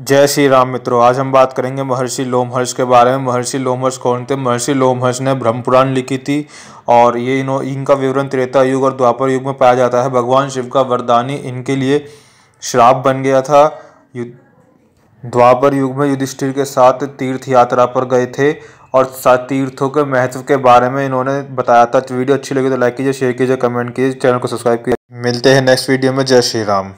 जय श्री राम मित्रों आज हम बात करेंगे महर्षि लोमहर्ष के बारे में महर्षि लोमहर्ष कौन थे महर्षि लोमहर्ष ने ब्रह्मपुराण लिखी थी और ये इन इनका विवरण त्रेता युग और द्वापर युग में पाया जाता है भगवान शिव का वरदानी इनके लिए श्राप बन गया था द्वापर युग में युधिष्ठिर के साथ तीर्थ यात्रा पर गए थे और सात तीर्थों के महत्व के बारे में इन्होंने बताया था वीडियो अच्छी लगी तो लाइक कीजिए शेयर कीजिए कमेंट कीजिए चैनल को सब्सक्राइब कीजिए मिलते हैं नेक्स्ट वीडियो में जय श्री राम